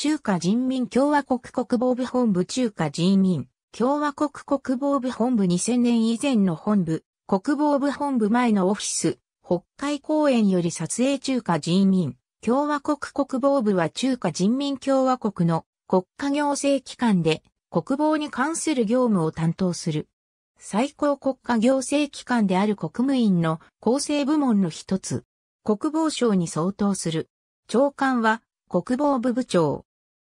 中華人民共和国国防部本部中華人民共和国国防部本部2000年以前の本部、国防部本部前のオフィス、北海公園より撮影中華人民共和国国防部は中華人民共和国の国家行政機関で国防に関する業務を担当する。最高国家行政機関である国務院の構成部門の一つ、国防省に相当する。長官は国防部部長、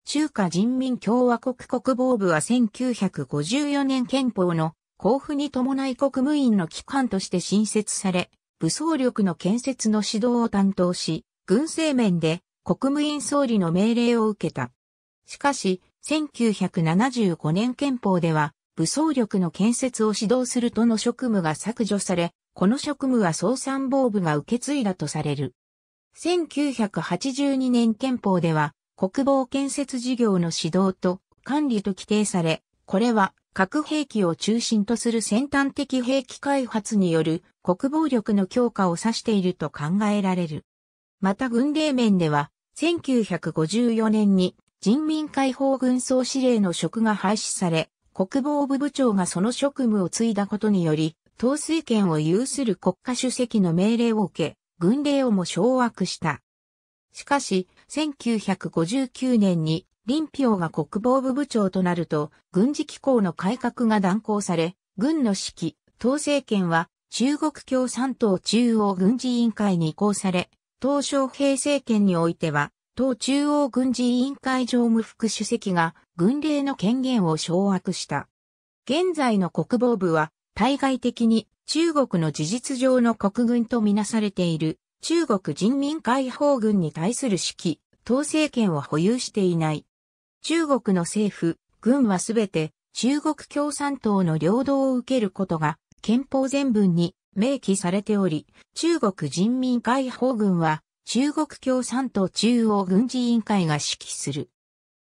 中華人民共和国国防部は1954年憲法の交付に伴い国務院の機関として新設され、武装力の建設の指導を担当し、軍政面で国務院総理の命令を受けた。しかし、1975年憲法では、武装力の建設を指導するとの職務が削除され、この職務は総参謀部が受け継いだとされる。1982年憲法では、国防建設事業の指導と管理と規定され、これは核兵器を中心とする先端的兵器開発による国防力の強化を指していると考えられる。また軍令面では、1954年に人民解放軍総司令の職が廃止され、国防部部長がその職務を継いだことにより、統帥権を有する国家主席の命令を受け、軍令をも掌握した。しかし、1959年に林彪が国防部部長となると、軍事機構の改革が断行され、軍の指揮、党政権は中国共産党中央軍事委員会に移行され、党小平政権においては、党中央軍事委員会常務副主席が軍令の権限を掌握した。現在の国防部は、対外的に中国の事実上の国軍とみなされている中国人民解放軍に対する指揮、統制権を保有していない。中国の政府、軍はすべて中国共産党の領土を受けることが憲法全文に明記されており、中国人民解放軍は中国共産党中央軍事委員会が指揮する。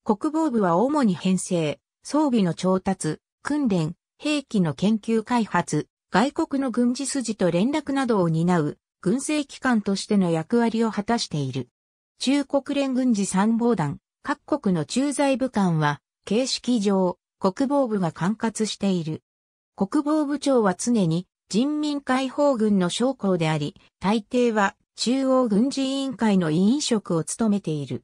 国防部は主に編成、装備の調達、訓練、兵器の研究開発、外国の軍事筋と連絡などを担う軍政機関としての役割を果たしている。中国連軍事参謀団、各国の駐在部官は、形式上、国防部が管轄している。国防部長は常に人民解放軍の将校であり、大抵は中央軍事委員会の委員職を務めている。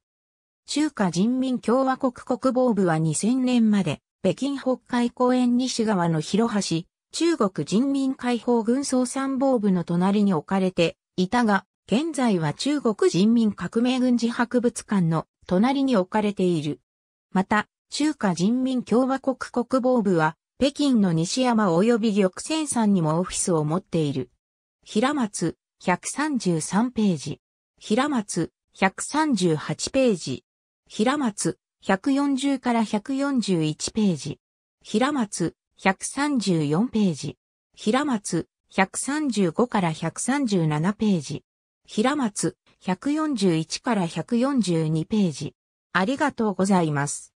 中華人民共和国国防部は2000年まで、北京北海公園西側の広橋、中国人民解放軍総参謀部の隣に置かれていたが、現在は中国人民革命軍事博物館の隣に置かれている。また、中華人民共和国国防部は、北京の西山及び玉泉山にもオフィスを持っている。平松、133ページ。平松、138ページ。平松、140から141ページ。平松、134ページ。平松、135から137ページ。平松、141から142ページ。ありがとうございます。